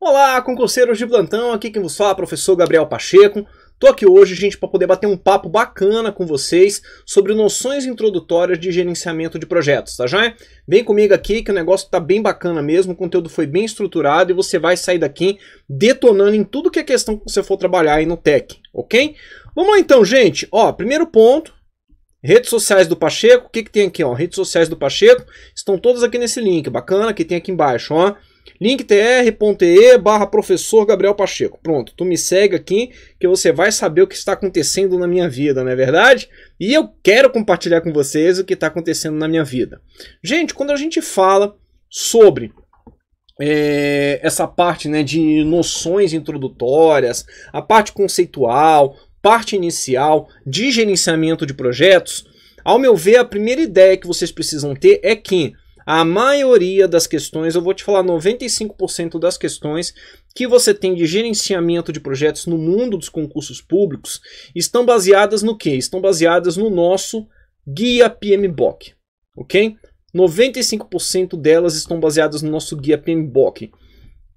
Olá, concurseiros de plantão, aqui quem vos fala é o professor Gabriel Pacheco. Tô aqui hoje, gente, para poder bater um papo bacana com vocês sobre noções introdutórias de gerenciamento de projetos, tá joia? Vem comigo aqui que o negócio tá bem bacana mesmo, o conteúdo foi bem estruturado e você vai sair daqui detonando em tudo que é questão que você for trabalhar aí no TEC, ok? Vamos lá então, gente. Ó, primeiro ponto, redes sociais do Pacheco. O que, que tem aqui? Ó? Redes sociais do Pacheco estão todas aqui nesse link. Bacana que tem aqui embaixo. Ó. linktr.ee barra professor Gabriel Pacheco. Pronto, tu me segue aqui que você vai saber o que está acontecendo na minha vida, não é verdade? E eu quero compartilhar com vocês o que está acontecendo na minha vida. Gente, quando a gente fala sobre é, essa parte né, de noções introdutórias, a parte conceitual, parte inicial de gerenciamento de projetos, ao meu ver, a primeira ideia que vocês precisam ter é que a maioria das questões, eu vou te falar 95% das questões que você tem de gerenciamento de projetos no mundo dos concursos públicos, estão baseadas no que? Estão baseadas no nosso guia PMBOK, ok? 95% delas estão baseadas no nosso guia PMBOK.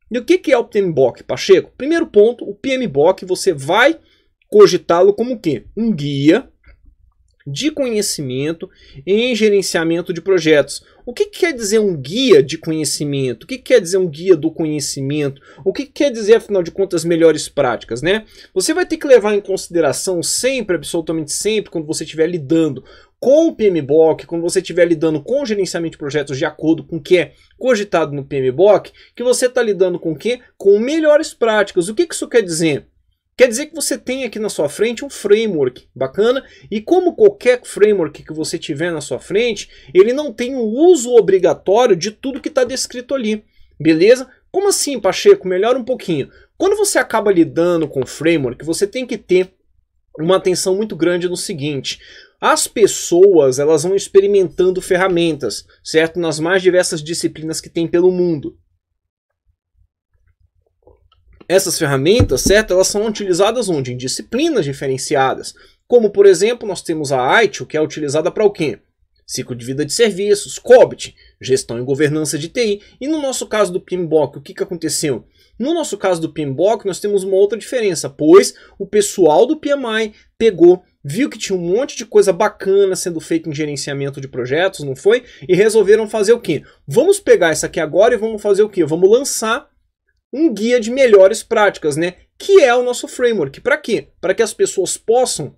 E o que é o PMBOK, Pacheco? Primeiro ponto, o PMBOK você vai cogitá-lo como o quê? Um guia de conhecimento em gerenciamento de projetos. O que, que quer dizer um guia de conhecimento? O que, que quer dizer um guia do conhecimento? O que, que quer dizer, afinal de contas, melhores práticas, né? Você vai ter que levar em consideração sempre, absolutamente sempre, quando você estiver lidando com o PMBOK, quando você estiver lidando com o gerenciamento de projetos de acordo com o que é cogitado no PMBOK, que você está lidando com o quê? Com melhores práticas. O que, que isso quer dizer? Quer dizer que você tem aqui na sua frente um framework bacana e como qualquer framework que você tiver na sua frente, ele não tem o uso obrigatório de tudo que está descrito ali, beleza? Como assim, Pacheco? Melhora um pouquinho. Quando você acaba lidando com framework, você tem que ter uma atenção muito grande no seguinte. As pessoas, elas vão experimentando ferramentas, certo? Nas mais diversas disciplinas que tem pelo mundo. Essas ferramentas, certo? Elas são utilizadas onde? Em disciplinas diferenciadas. Como, por exemplo, nós temos a ITIL, que é utilizada para o quê? Ciclo de vida de serviços, COBIT, gestão e governança de TI. E no nosso caso do PMBOK, o que, que aconteceu? No nosso caso do PMBOK, nós temos uma outra diferença, pois o pessoal do PMI pegou viu que tinha um monte de coisa bacana sendo feita em gerenciamento de projetos, não foi? E resolveram fazer o quê? Vamos pegar isso aqui agora e vamos fazer o quê? Vamos lançar um guia de melhores práticas, né? Que é o nosso framework. Para quê? Para que as pessoas possam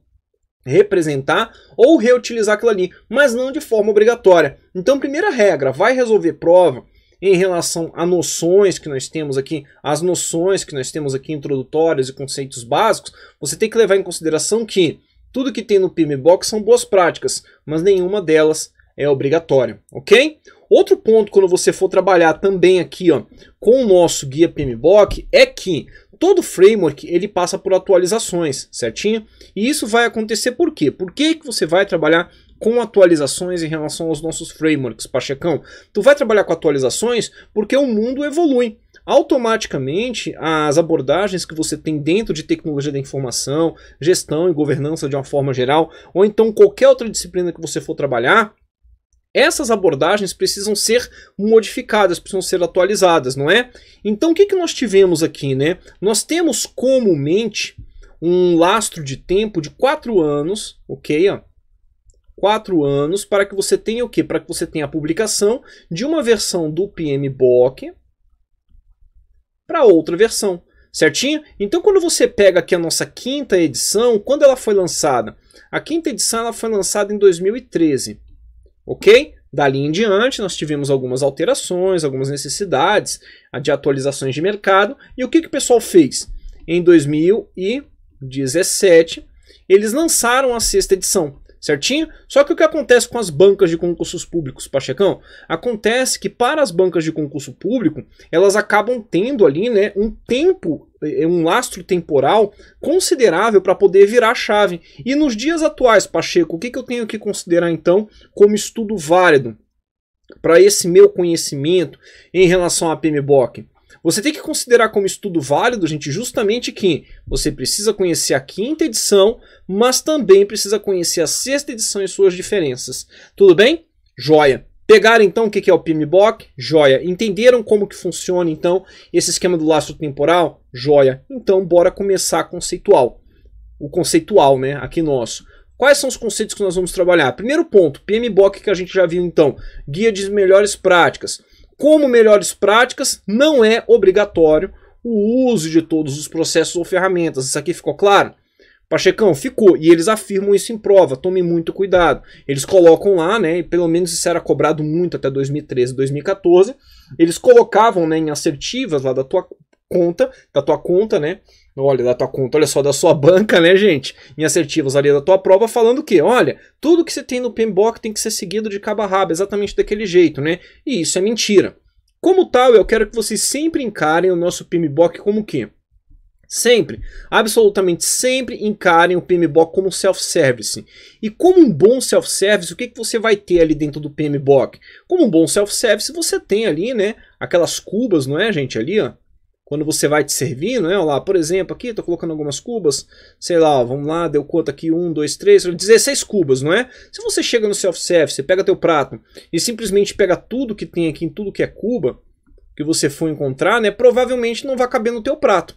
representar ou reutilizar aquilo ali, mas não de forma obrigatória. Então, primeira regra, vai resolver prova em relação a noções que nós temos aqui, as noções que nós temos aqui introdutórias e conceitos básicos, você tem que levar em consideração que tudo que tem no PMBOK são boas práticas, mas nenhuma delas é obrigatória, ok? Outro ponto quando você for trabalhar também aqui ó, com o nosso guia PMBOK é que todo framework ele passa por atualizações, certinho? E isso vai acontecer por quê? Por que, que você vai trabalhar com atualizações em relação aos nossos frameworks, Pachecão? Tu vai trabalhar com atualizações porque o mundo evolui automaticamente as abordagens que você tem dentro de tecnologia da informação, gestão e governança de uma forma geral, ou então qualquer outra disciplina que você for trabalhar, essas abordagens precisam ser modificadas, precisam ser atualizadas, não é? Então o que, que nós tivemos aqui, né? Nós temos comumente um lastro de tempo de 4 anos, ok? Ó, 4 anos para que você tenha o quê? Para que você tenha a publicação de uma versão do PMBOK para outra versão, certinho? Então quando você pega aqui a nossa quinta edição, quando ela foi lançada? A quinta edição ela foi lançada em 2013 ok? Dali em diante, nós tivemos algumas alterações, algumas necessidades ah, de atualizações de mercado. E o que, que o pessoal fez? Em 2017, eles lançaram a sexta edição certinho? Só que o que acontece com as bancas de concursos públicos, Pachecão? Acontece que para as bancas de concurso público, elas acabam tendo ali, né, um tempo, eh, um lastro temporal considerável para poder virar a chave. E nos dias atuais, Pacheco, o que, que eu tenho que considerar então como estudo válido para esse meu conhecimento em relação à PMBOK? Você tem que considerar como estudo válido, gente, justamente que você precisa conhecer a quinta edição, mas também precisa conhecer a sexta edição e suas diferenças. Tudo bem? Joia! Pegaram então o que é o PMBOK? Joia. Entenderam como que funciona então esse esquema do laço temporal? Joia. Então bora começar a conceitual. O conceitual, né? Aqui nosso. Quais são os conceitos que nós vamos trabalhar? Primeiro ponto, PMBOK que a gente já viu então, guia de melhores práticas como melhores práticas, não é obrigatório o uso de todos os processos ou ferramentas. Isso aqui ficou claro? Pachecão, ficou. E eles afirmam isso em prova, tome muito cuidado. Eles colocam lá, né, e pelo menos isso era cobrado muito até 2013, 2014. Eles colocavam, né, em assertivas lá da tua conta, da tua conta, né, olha, da tua conta, olha só, da sua banca, né, gente? Em assertivos ali da tua prova, falando que, olha, tudo que você tem no PMBOK tem que ser seguido de cabo a rabo, exatamente daquele jeito, né? E isso é mentira. Como tal, eu quero que vocês sempre encarem o nosso PMBOK como o quê? Sempre, absolutamente sempre encarem o PMBOK como self-service. E como um bom self-service, o que, que você vai ter ali dentro do PMBOK? Como um bom self-service, você tem ali, né, aquelas cubas, não é, gente, ali, ó, quando você vai te servindo, né? Lá, por exemplo, aqui tô colocando algumas cubas, sei lá, ó, vamos lá, deu conta aqui, um, dois, três, 16 cubas, não é? Se você chega no self-service, você pega teu prato e simplesmente pega tudo que tem aqui, em tudo que é cuba, que você for encontrar, né? Provavelmente não vai caber no teu prato,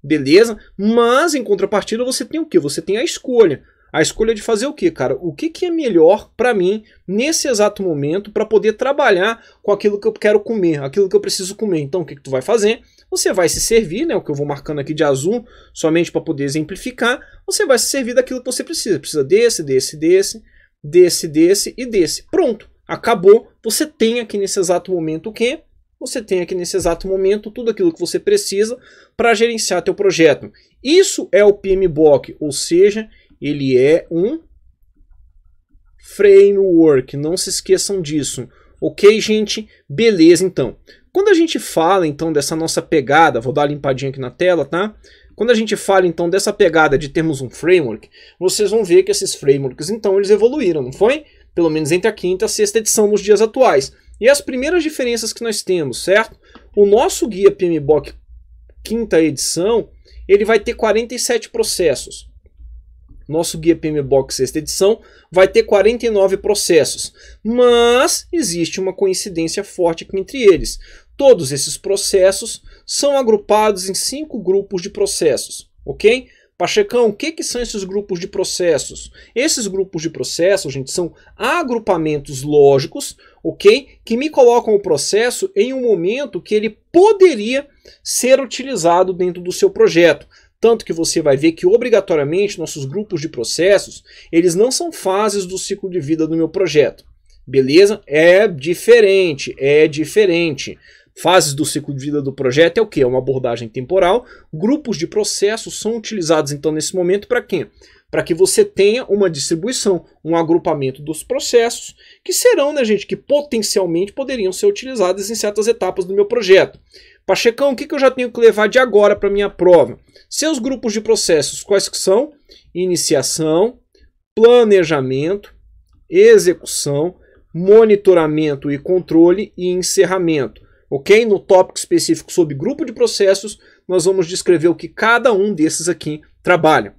beleza? Mas, em contrapartida, você tem o que? Você tem a escolha. A escolha de fazer o que, cara? O que, que é melhor para mim nesse exato momento para poder trabalhar com aquilo que eu quero comer, aquilo que eu preciso comer. Então, o que, que tu vai fazer? você vai se servir, né, o que eu vou marcando aqui de azul, somente para poder exemplificar, você vai se servir daquilo que você precisa. Precisa desse, desse, desse, desse, desse e desse. Pronto, acabou. Você tem aqui nesse exato momento o quê? Você tem aqui nesse exato momento tudo aquilo que você precisa para gerenciar teu projeto. Isso é o PMBOK, ou seja, ele é um framework. Não se esqueçam disso. Ok, gente? Beleza, então. Quando a gente fala então dessa nossa pegada, vou dar uma limpadinha aqui na tela, tá? Quando a gente fala então dessa pegada de termos um framework, vocês vão ver que esses frameworks então eles evoluíram, não foi? Pelo menos entre a quinta e a sexta edição nos dias atuais. E as primeiras diferenças que nós temos, certo? O nosso guia PMBOK quinta edição, ele vai ter 47 processos. Nosso guia PMBOK sexta edição vai ter 49 processos, mas existe uma coincidência forte aqui entre eles. Todos esses processos são agrupados em cinco grupos de processos, ok? Pachecão, o que, que são esses grupos de processos? Esses grupos de processos, gente, são agrupamentos lógicos, ok? Que me colocam o processo em um momento que ele poderia ser utilizado dentro do seu projeto. Tanto que você vai ver que, obrigatoriamente, nossos grupos de processos, eles não são fases do ciclo de vida do meu projeto. Beleza? É diferente, é diferente. Fases do ciclo de vida do projeto é o que? É uma abordagem temporal. Grupos de processos são utilizados então nesse momento para quê? Para que você tenha uma distribuição, um agrupamento dos processos que serão, né, gente, que potencialmente poderiam ser utilizados em certas etapas do meu projeto. Pachecão, o que, que eu já tenho que levar de agora para minha prova? Seus grupos de processos, quais que são? Iniciação, planejamento, execução, monitoramento e controle e encerramento ok? No tópico específico sobre grupo de processos, nós vamos descrever o que cada um desses aqui trabalha.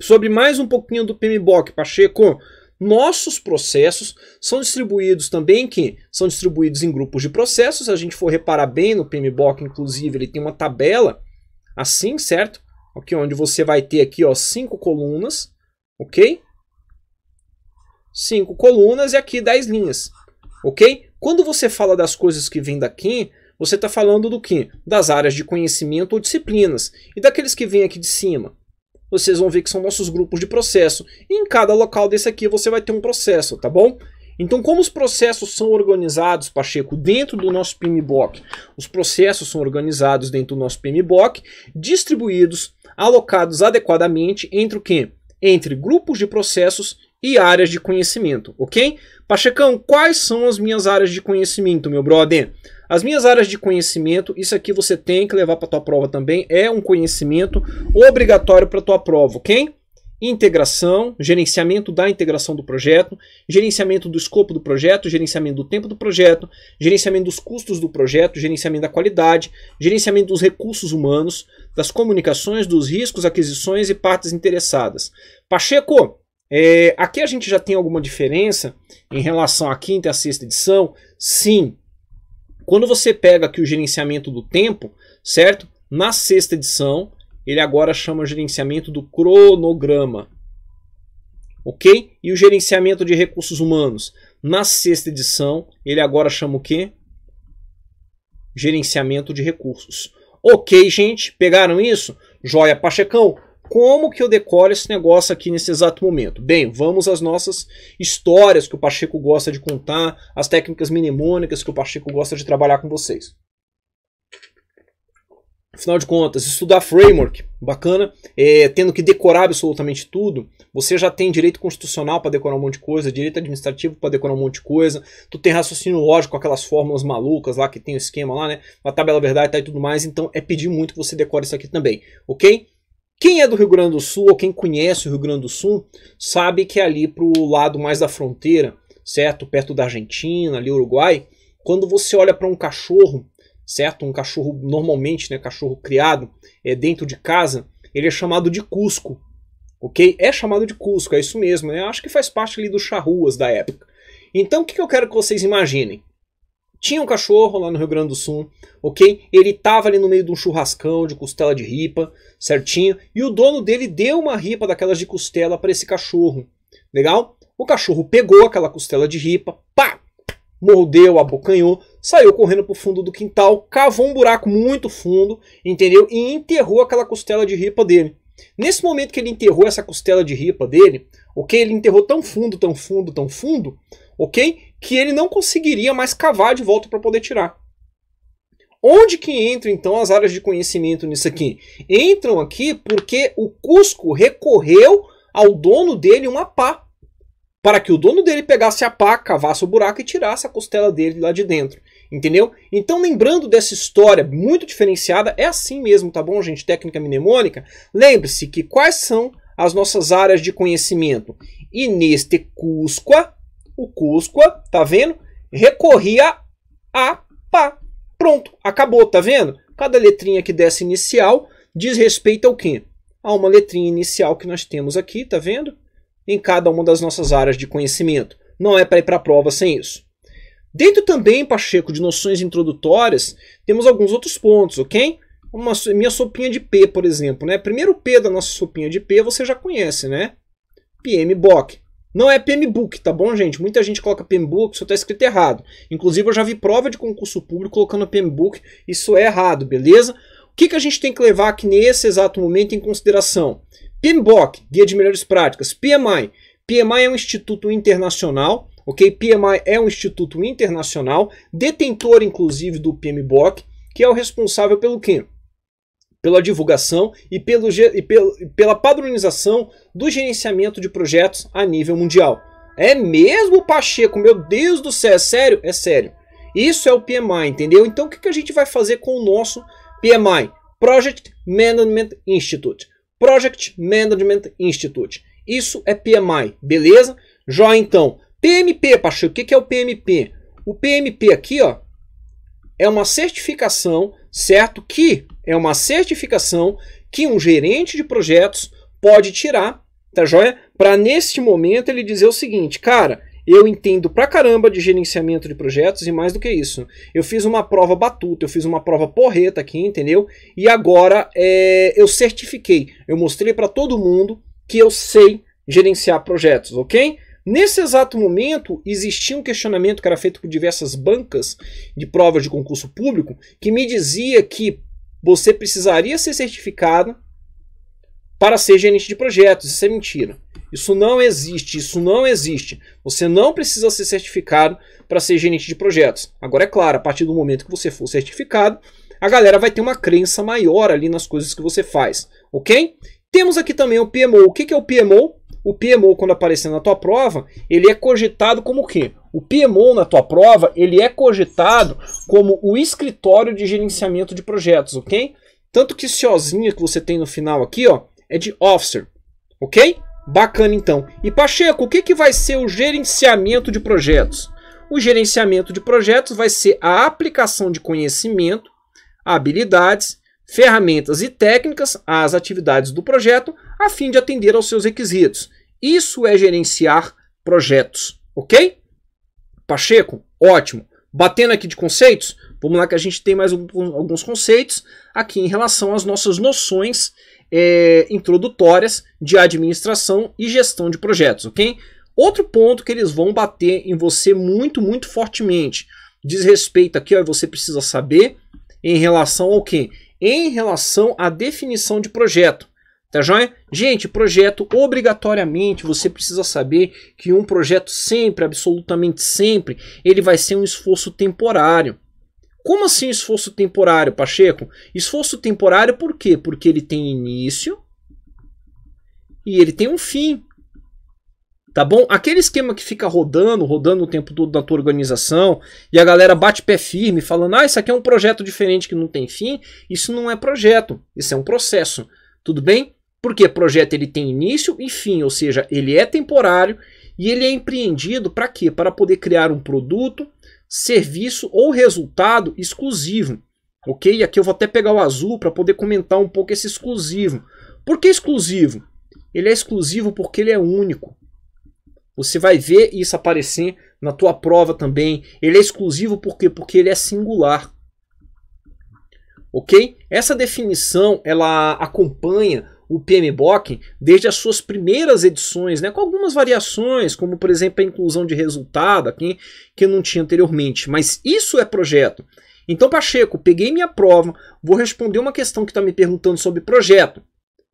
Sobre mais um pouquinho do PMBOK, Pacheco, nossos processos são distribuídos também que são distribuídos em grupos de processos. Se a gente for reparar bem no PMBOK, inclusive, ele tem uma tabela assim, certo? Aqui onde você vai ter aqui, ó, cinco colunas, ok? Cinco colunas e aqui dez linhas, ok? Quando você fala das coisas que vêm daqui, você está falando do que? Das áreas de conhecimento ou disciplinas. E daqueles que vêm aqui de cima? Vocês vão ver que são nossos grupos de processo. E em cada local desse aqui você vai ter um processo, tá bom? Então, como os processos são organizados, Pacheco, dentro do nosso PMBOK? Os processos são organizados dentro do nosso PMBOK, distribuídos, alocados adequadamente entre o quê? Entre grupos de processos e áreas de conhecimento, ok? Pachecão, quais são as minhas áreas de conhecimento, meu brother? As minhas áreas de conhecimento, isso aqui você tem que levar para tua prova também, é um conhecimento obrigatório para tua prova, ok? Integração, gerenciamento da integração do projeto, gerenciamento do escopo do projeto, gerenciamento do tempo do projeto, gerenciamento dos custos do projeto, gerenciamento da qualidade, gerenciamento dos recursos humanos, das comunicações, dos riscos, aquisições e partes interessadas. Pacheco, é, aqui a gente já tem alguma diferença em relação à quinta e à sexta edição? Sim. Quando você pega aqui o gerenciamento do tempo, certo? Na sexta edição, ele agora chama gerenciamento do cronograma. Ok? E o gerenciamento de recursos humanos. Na sexta edição, ele agora chama o quê? Gerenciamento de recursos. Ok, gente? Pegaram isso? Joia Pachecão, como que eu decoro esse negócio aqui nesse exato momento? Bem, vamos às nossas histórias que o Pacheco gosta de contar, as técnicas mnemônicas que o Pacheco gosta de trabalhar com vocês. Afinal de contas, estudar framework, bacana, é, tendo que decorar absolutamente tudo, você já tem direito constitucional para decorar um monte de coisa, direito administrativo para decorar um monte de coisa, tu tem raciocínio lógico, aquelas fórmulas malucas lá que tem o esquema lá, né? A tabela verdade tá, e tudo mais, então é pedir muito que você decore isso aqui também, ok? Quem é do Rio Grande do Sul ou quem conhece o Rio Grande do Sul sabe que é ali para o lado mais da fronteira, certo? Perto da Argentina, ali Uruguai, quando você olha para um cachorro, certo? Um cachorro normalmente, né? Cachorro criado é dentro de casa, ele é chamado de Cusco, ok? É chamado de Cusco, é isso mesmo, né? Acho que faz parte ali dos charruas da época. Então o que eu quero que vocês imaginem? Tinha um cachorro lá no Rio Grande do Sul, ok? Ele tava ali no meio de um churrascão de costela de ripa, certinho. E o dono dele deu uma ripa daquelas de costela para esse cachorro, legal? O cachorro pegou aquela costela de ripa, pá! Mordeu, abocanhou, saiu correndo pro fundo do quintal, cavou um buraco muito fundo, entendeu? E enterrou aquela costela de ripa dele. Nesse momento que ele enterrou essa costela de ripa dele, ok? Ele enterrou tão fundo, tão fundo, tão fundo, ok? que ele não conseguiria mais cavar de volta para poder tirar. Onde que entram então as áreas de conhecimento nisso aqui? Entram aqui porque o Cusco recorreu ao dono dele uma pá, para que o dono dele pegasse a pá, cavasse o buraco e tirasse a costela dele lá de dentro. Entendeu? Então, lembrando dessa história muito diferenciada, é assim mesmo, tá bom, gente? Técnica mnemônica. Lembre-se que quais são as nossas áreas de conhecimento? E neste Cusco, o Cuscoa, tá vendo? Recorria a pá. Pronto, acabou, tá vendo? Cada letrinha que dessa inicial diz respeito ao quê? A uma letrinha inicial que nós temos aqui, tá vendo? Em cada uma das nossas áreas de conhecimento. Não é para ir para a prova sem isso. Dentro também, Pacheco, de noções introdutórias, temos alguns outros pontos, ok? Uma, minha sopinha de P, por exemplo, né? Primeiro P da nossa sopinha de P você já conhece, né? PM Bock. Não é PMBOK, tá bom, gente? Muita gente coloca PMBOK, isso tá escrito errado. Inclusive, eu já vi prova de concurso público colocando PMBOK, isso é errado, beleza? O que, que a gente tem que levar aqui nesse exato momento em consideração? PMBOK, Guia de Melhores Práticas, PMI. PMI é um instituto internacional, ok? PMI é um instituto internacional, detentor, inclusive, do PMBOK, que é o responsável pelo quê? pela divulgação e, pelo, e pel, pela padronização do gerenciamento de projetos a nível mundial. É mesmo, Pacheco? Meu Deus do céu, é sério? É sério. Isso é o PMI, entendeu? Então o que, a gente vai fazer com o nosso PMI? Project Management Institute. Project Management Institute. Isso é PMI, beleza? Já então, PMP, Pacheco, o que é o PMP? O PMP aqui, ó, é uma certificação, certo? Que é uma certificação que um gerente de projetos pode tirar, tá joia? Para neste momento ele dizer o seguinte, cara, eu entendo pra caramba de gerenciamento de projetos e mais do que isso. Eu fiz uma prova batuta, eu fiz uma prova porreta aqui, entendeu? E agora é, eu certifiquei, eu mostrei para todo mundo que eu sei gerenciar projetos, ok? Nesse exato momento, existia um questionamento que era feito por diversas bancas de provas de concurso público que me dizia que você precisaria ser certificado para ser gerente de projetos. Isso é mentira. Isso não existe, isso não existe. Você não precisa ser certificado para ser gerente de projetos. Agora, é claro, a partir do momento que você for certificado, a galera vai ter uma crença maior ali nas coisas que você faz, ok? Temos aqui também o PMO. O que é o PMO? O PMO, quando aparecer na tua prova, ele é cogitado como o quê? O PMO na tua prova, ele é cogitado como o escritório de gerenciamento de projetos, ok? Tanto que esse ozinho que você tem no final aqui, ó, é de officer, ok? Bacana então. E Pacheco, o que, que vai ser o gerenciamento de projetos? O gerenciamento de projetos vai ser a aplicação de conhecimento, habilidades, ferramentas e técnicas às atividades do projeto a fim de atender aos seus requisitos. Isso é gerenciar projetos, ok? Pacheco, ótimo. Batendo aqui de conceitos, vamos lá que a gente tem mais alguns conceitos aqui em relação às nossas noções é, introdutórias de administração e gestão de projetos, ok? Outro ponto que eles vão bater em você muito, muito fortemente diz respeito aqui, ó, você precisa saber em relação ao quê? Em relação à definição de projeto. Tá joia? Gente, projeto obrigatoriamente você precisa saber que um projeto sempre, absolutamente sempre, ele vai ser um esforço temporário. Como assim esforço temporário, Pacheco? Esforço temporário por quê? Porque ele tem início e ele tem um fim. Tá bom? Aquele esquema que fica rodando, rodando o tempo todo da tua organização e a galera bate pé firme falando: "Ah, isso aqui é um projeto diferente que não tem fim". Isso não é projeto, isso é um processo. Tudo bem? Porque projeto ele tem início e fim, ou seja, ele é temporário e ele é empreendido para quê? Para poder criar um produto, serviço ou resultado exclusivo. Ok? aqui eu vou até pegar o azul para poder comentar um pouco esse exclusivo. Por que exclusivo? Ele é exclusivo porque ele é único. Você vai ver isso aparecer na tua prova também. Ele é exclusivo por quê? Porque ele é singular. Ok? Essa definição ela acompanha o PMBOK desde as suas primeiras edições, né, com algumas variações, como por exemplo a inclusão de resultado aqui, que não tinha anteriormente. Mas isso é projeto. Então, Pacheco, peguei minha prova, vou responder uma questão que está me perguntando sobre projeto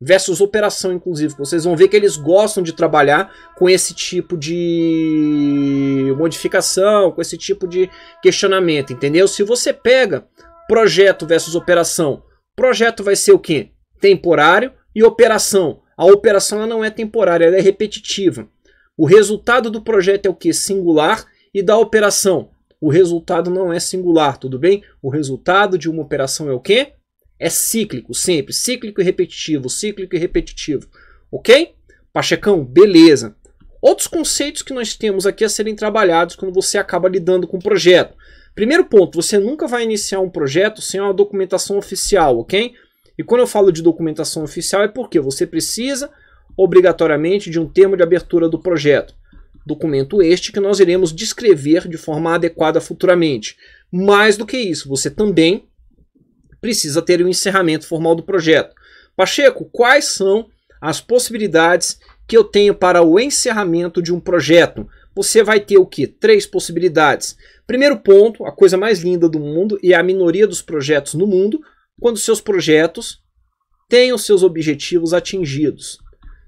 versus operação, inclusive. Vocês vão ver que eles gostam de trabalhar com esse tipo de modificação, com esse tipo de questionamento, entendeu? Se você pega projeto versus operação, projeto vai ser o quê? Temporário, e operação? A operação ela não é temporária, ela é repetitiva. O resultado do projeto é o que? Singular. E da operação? O resultado não é singular, tudo bem? O resultado de uma operação é o que? É cíclico, sempre. Cíclico e repetitivo, cíclico e repetitivo. Ok? Pachecão, beleza. Outros conceitos que nós temos aqui a serem trabalhados quando você acaba lidando com o projeto. Primeiro ponto, você nunca vai iniciar um projeto sem uma documentação oficial, ok? E quando eu falo de documentação oficial é porque você precisa obrigatoriamente de um termo de abertura do projeto. Documento este que nós iremos descrever de forma adequada futuramente. Mais do que isso, você também precisa ter o um encerramento formal do projeto. Pacheco, quais são as possibilidades que eu tenho para o encerramento de um projeto? Você vai ter o que? Três possibilidades. Primeiro ponto, a coisa mais linda do mundo e a minoria dos projetos no mundo quando seus projetos têm os seus objetivos atingidos.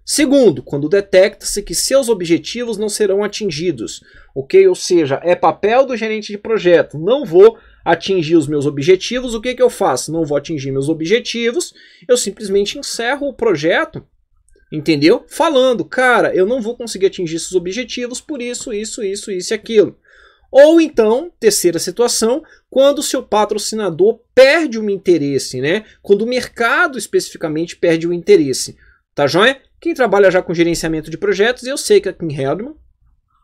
Segundo, quando detecta-se que seus objetivos não serão atingidos, ok? Ou seja, é papel do gerente de projeto, não vou atingir os meus objetivos, o que, que eu faço? Não vou atingir meus objetivos, eu simplesmente encerro o projeto, entendeu? Falando, cara, eu não vou conseguir atingir esses objetivos por isso, isso, isso, isso e aquilo. Ou então, terceira situação, quando o seu patrocinador perde um interesse, né? Quando o mercado especificamente perde o um interesse. Tá joia? Quem trabalha já com gerenciamento de projetos, eu sei que a Kim Heldman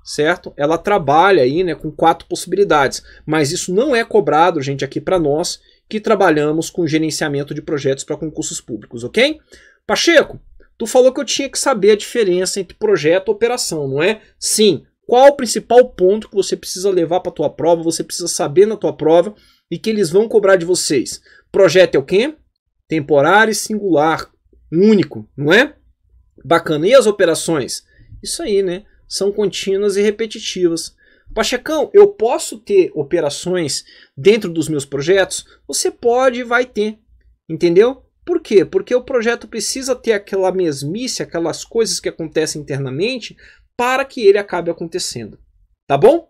certo? Ela trabalha aí, né, com quatro possibilidades, mas isso não é cobrado, gente, aqui para nós que trabalhamos com gerenciamento de projetos para concursos públicos, OK? Pacheco, tu falou que eu tinha que saber a diferença entre projeto e operação, não é? Sim, qual o principal ponto que você precisa levar para a tua prova, você precisa saber na tua prova e que eles vão cobrar de vocês. Projeto é o quê? Temporário e singular, único, não é? Bacana. E as operações? Isso aí, né? São contínuas e repetitivas. Pachecão, eu posso ter operações dentro dos meus projetos? Você pode e vai ter, entendeu? Por quê? Porque o projeto precisa ter aquela mesmice, aquelas coisas que acontecem internamente, para que ele acabe acontecendo, tá bom?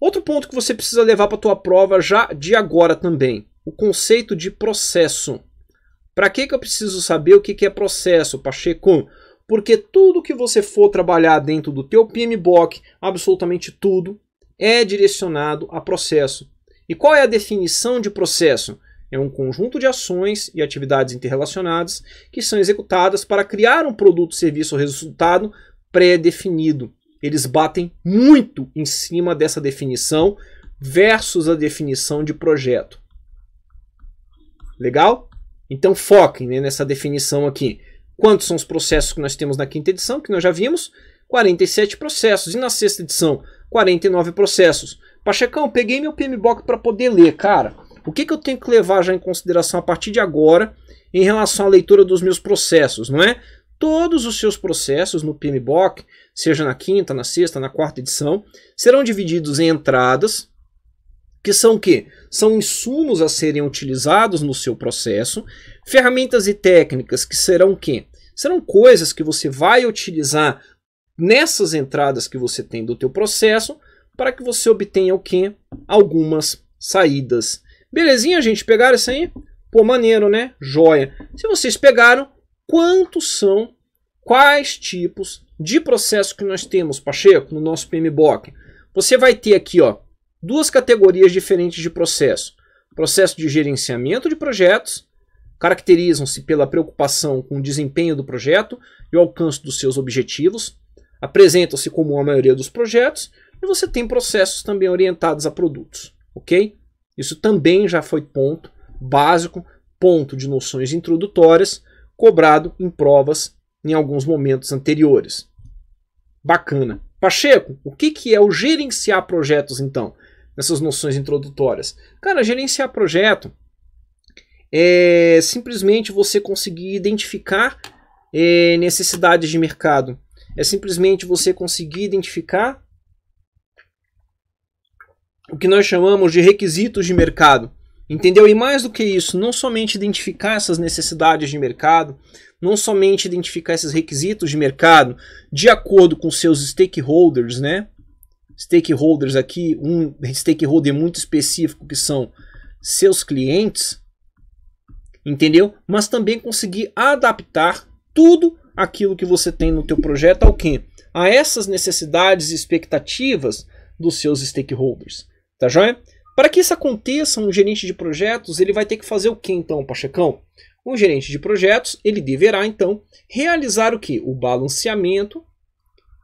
Outro ponto que você precisa levar para a tua prova já de agora também, o conceito de processo. Para que, que eu preciso saber o que, que é processo, Pacheco? Porque tudo que você for trabalhar dentro do teu PMBOK, absolutamente tudo, é direcionado a processo. E qual é a definição de processo? É um conjunto de ações e atividades interrelacionadas que são executadas para criar um produto, serviço ou resultado pré-definido. Eles batem muito em cima dessa definição versus a definição de projeto. Legal? Então foquem né, nessa definição aqui. Quantos são os processos que nós temos na quinta edição, que nós já vimos? 47 processos. E na sexta edição, 49 processos. Pachecão, peguei meu PMBOK para poder ler, cara. O que, que eu tenho que levar já em consideração a partir de agora em relação à leitura dos meus processos, não é? todos os seus processos no PMBOK, seja na quinta, na sexta, na quarta edição, serão divididos em entradas, que são que são insumos a serem utilizados no seu processo, ferramentas e técnicas que serão que serão coisas que você vai utilizar nessas entradas que você tem do teu processo para que você obtenha o que algumas saídas. Belezinha, gente? Pegaram isso aí? Pô, maneiro, né? Joia. Se vocês pegaram, quantos são, quais tipos de processo que nós temos, Pacheco, no nosso PMBOK. Você vai ter aqui ó, duas categorias diferentes de processo. Processo de gerenciamento de projetos, caracterizam-se pela preocupação com o desempenho do projeto e o alcance dos seus objetivos, apresentam-se como a maioria dos projetos, e você tem processos também orientados a produtos, ok? Isso também já foi ponto básico, ponto de noções introdutórias cobrado em provas em alguns momentos anteriores. Bacana. Pacheco, o que, que é o gerenciar projetos então? Nessas noções introdutórias. Cara, gerenciar projeto é simplesmente você conseguir identificar é, necessidades de mercado. É simplesmente você conseguir identificar o que nós chamamos de requisitos de mercado. Entendeu? E mais do que isso, não somente identificar essas necessidades de mercado, não somente identificar esses requisitos de mercado de acordo com seus stakeholders, né? Stakeholders aqui, um stakeholder muito específico que são seus clientes, entendeu? Mas também conseguir adaptar tudo aquilo que você tem no teu projeto ao quê? A essas necessidades e expectativas dos seus stakeholders, tá joia? Para que isso aconteça, um gerente de projetos ele vai ter que fazer o que então, Pachecão? Um gerente de projetos ele deverá então realizar o que? O balanceamento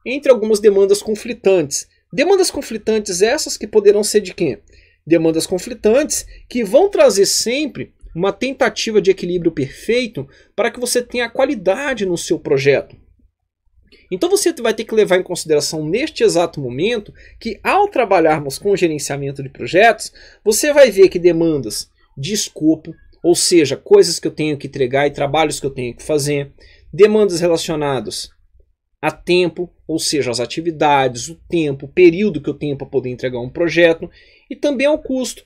entre algumas demandas conflitantes. Demandas conflitantes essas que poderão ser de quem? Demandas conflitantes que vão trazer sempre uma tentativa de equilíbrio perfeito para que você tenha qualidade no seu projeto. Então você vai ter que levar em consideração neste exato momento que ao trabalharmos com gerenciamento de projetos, você vai ver que demandas de escopo, ou seja, coisas que eu tenho que entregar e trabalhos que eu tenho que fazer, demandas relacionadas a tempo, ou seja, as atividades, o tempo, o período que eu tenho para poder entregar um projeto, e também ao custo,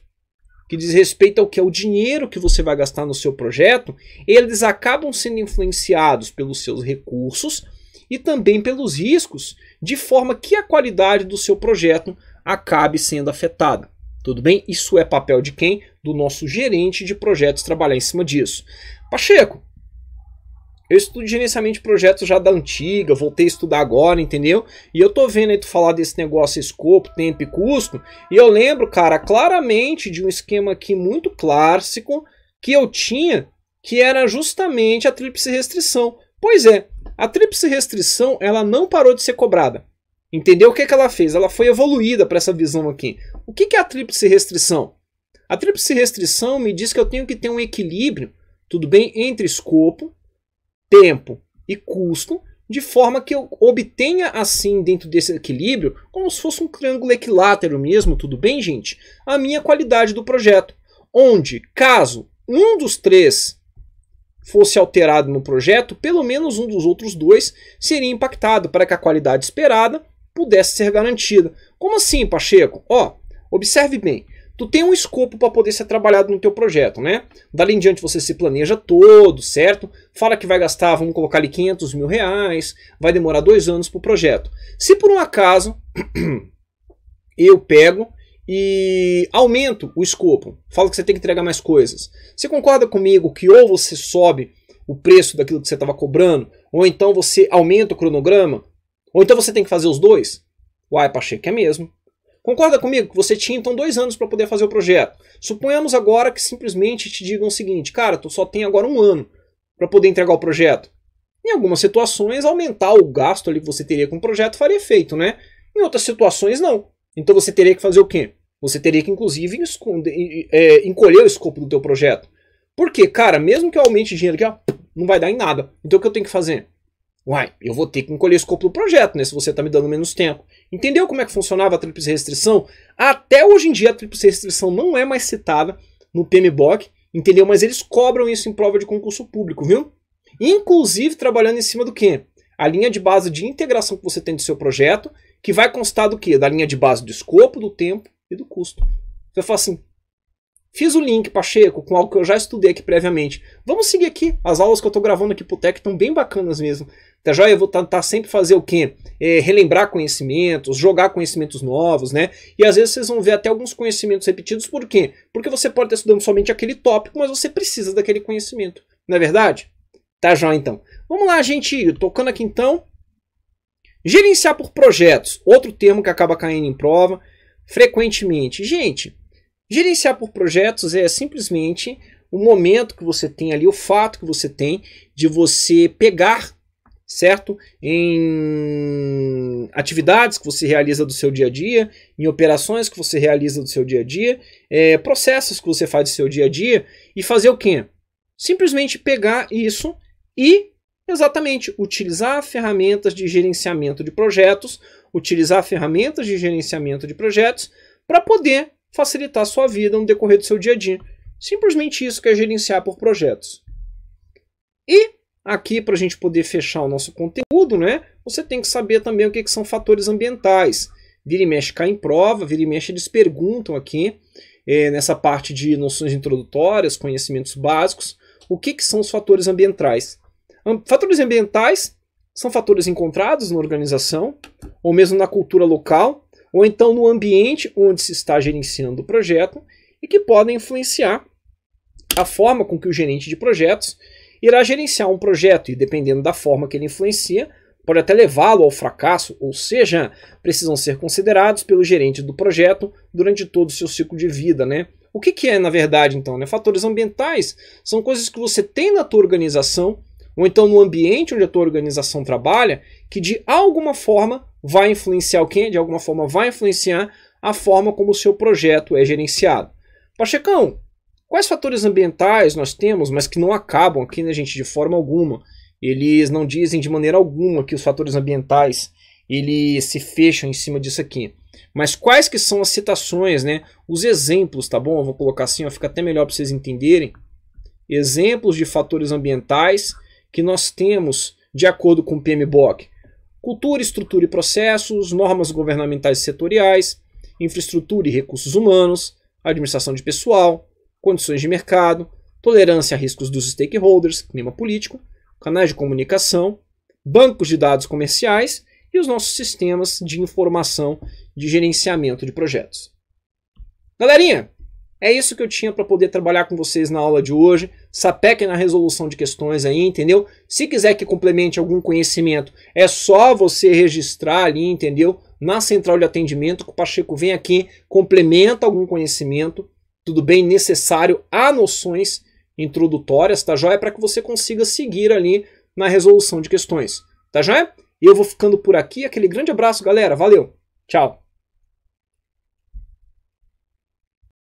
que diz respeito ao que é o dinheiro que você vai gastar no seu projeto, eles acabam sendo influenciados pelos seus recursos e também pelos riscos, de forma que a qualidade do seu projeto acabe sendo afetada. Tudo bem? Isso é papel de quem? Do nosso gerente de projetos trabalhar em cima disso. Pacheco, eu estudo gerenciamento de projetos já da antiga, voltei a estudar agora, entendeu? E eu tô vendo aí tu falar desse negócio escopo, tempo e custo, e eu lembro, cara, claramente de um esquema aqui muito clássico que eu tinha, que era justamente a tríplice restrição. Pois é, a tríplice restrição ela não parou de ser cobrada. Entendeu o que, é que ela fez? Ela foi evoluída para essa visão aqui. O que, que é a tríplice restrição? A tríplice restrição me diz que eu tenho que ter um equilíbrio, tudo bem, entre escopo, tempo e custo, de forma que eu obtenha assim dentro desse equilíbrio, como se fosse um triângulo equilátero mesmo, tudo bem, gente? A minha qualidade do projeto, onde caso um dos três fosse alterado no projeto, pelo menos um dos outros dois seria impactado para que a qualidade esperada pudesse ser garantida. Como assim, Pacheco? Ó, observe bem. Tu tem um escopo para poder ser trabalhado no teu projeto, né? Dali em diante você se planeja todo, certo? Fala que vai gastar, vamos colocar ali 500 mil reais, vai demorar dois anos para o projeto. Se por um acaso eu pego e aumento o escopo. Falo que você tem que entregar mais coisas. Você concorda comigo que ou você sobe o preço daquilo que você estava cobrando, ou então você aumenta o cronograma, ou então você tem que fazer os dois? Uai, Pacheco, é mesmo. Concorda comigo que você tinha então dois anos para poder fazer o projeto. Suponhamos agora que simplesmente te digam o seguinte, cara, tu só tem agora um ano para poder entregar o projeto. Em algumas situações, aumentar o gasto ali que você teria com o projeto faria efeito, né? Em outras situações, não. Então você teria que fazer o quê? Você teria que, inclusive, esconder, é, encolher o escopo do teu projeto. Porque, cara, mesmo que eu aumente dinheiro aqui, ó, não vai dar em nada. Então o que eu tenho que fazer? Uai, eu vou ter que encolher o escopo do projeto, né? Se você está me dando menos tempo. Entendeu como é que funcionava a tríplice restrição? Até hoje em dia a tríplice restrição não é mais citada no PMBOK, entendeu? Mas eles cobram isso em prova de concurso público, viu? Inclusive trabalhando em cima do quê? A linha de base de integração que você tem do seu projeto que vai constar do quê? Da linha de base do escopo, do tempo e do custo. Você fala assim, fiz o link, Pacheco, com algo que eu já estudei aqui previamente. Vamos seguir aqui. As aulas que eu estou gravando aqui pro Tech estão bem bacanas mesmo. Tá joia? Eu vou tentar sempre fazer o quê? É, relembrar conhecimentos, jogar conhecimentos novos, né? E às vezes vocês vão ver até alguns conhecimentos repetidos. Por quê? Porque você pode estar estudando somente aquele tópico, mas você precisa daquele conhecimento. Não é verdade? Tá joia, então. Vamos lá, gente. Tocando aqui, então, Gerenciar por projetos, outro termo que acaba caindo em prova frequentemente. Gente, gerenciar por projetos é simplesmente o momento que você tem ali, o fato que você tem de você pegar, certo? Em atividades que você realiza do seu dia a dia, em operações que você realiza do seu dia a dia, é, processos que você faz do seu dia a dia e fazer o quê? Simplesmente pegar isso e Exatamente, utilizar ferramentas de gerenciamento de projetos, utilizar ferramentas de gerenciamento de projetos para poder facilitar a sua vida no decorrer do seu dia a dia. Simplesmente isso que é gerenciar por projetos. E aqui, para a gente poder fechar o nosso conteúdo, né, você tem que saber também o que, que são fatores ambientais. Vira e mexe cai em prova, vira e mexe eles perguntam aqui, é, nessa parte de noções introdutórias, conhecimentos básicos, o que, que são os fatores ambientais. Então, fatores ambientais são fatores encontrados na organização, ou mesmo na cultura local, ou então no ambiente onde se está gerenciando o projeto e que podem influenciar a forma com que o gerente de projetos irá gerenciar um projeto e dependendo da forma que ele influencia, pode até levá-lo ao fracasso, ou seja, precisam ser considerados pelo gerente do projeto durante todo o seu ciclo de vida, né? O que, que é, na verdade, então? Né? Fatores ambientais são coisas que você tem na tua organização ou então no ambiente onde a tua organização trabalha, que de alguma forma vai influenciar o quem, de alguma forma vai influenciar a forma como o seu projeto é gerenciado. Pachecão, quais fatores ambientais nós temos, mas que não acabam aqui, né, gente, de forma alguma? Eles não dizem de maneira alguma que os fatores ambientais eles se fecham em cima disso aqui. Mas quais que são as citações, né? Os exemplos, tá bom? Eu vou colocar assim, ó, fica até melhor para vocês entenderem. Exemplos de fatores ambientais que nós temos de acordo com o PMBOK? Cultura, estrutura e processos, normas governamentais e setoriais, infraestrutura e recursos humanos, administração de pessoal, condições de mercado, tolerância a riscos dos stakeholders, clima político, canais de comunicação, bancos de dados comerciais e os nossos sistemas de informação de gerenciamento de projetos. Galerinha, é isso que eu tinha para poder trabalhar com vocês na aula de hoje. Sapeque na resolução de questões aí, entendeu? Se quiser que complemente algum conhecimento, é só você registrar ali, entendeu? Na central de atendimento, que o Pacheco vem aqui, complementa algum conhecimento, tudo bem? Necessário há noções introdutórias, tá joia? Para que você consiga seguir ali na resolução de questões, tá joia? E eu vou ficando por aqui. Aquele grande abraço, galera. Valeu! Tchau!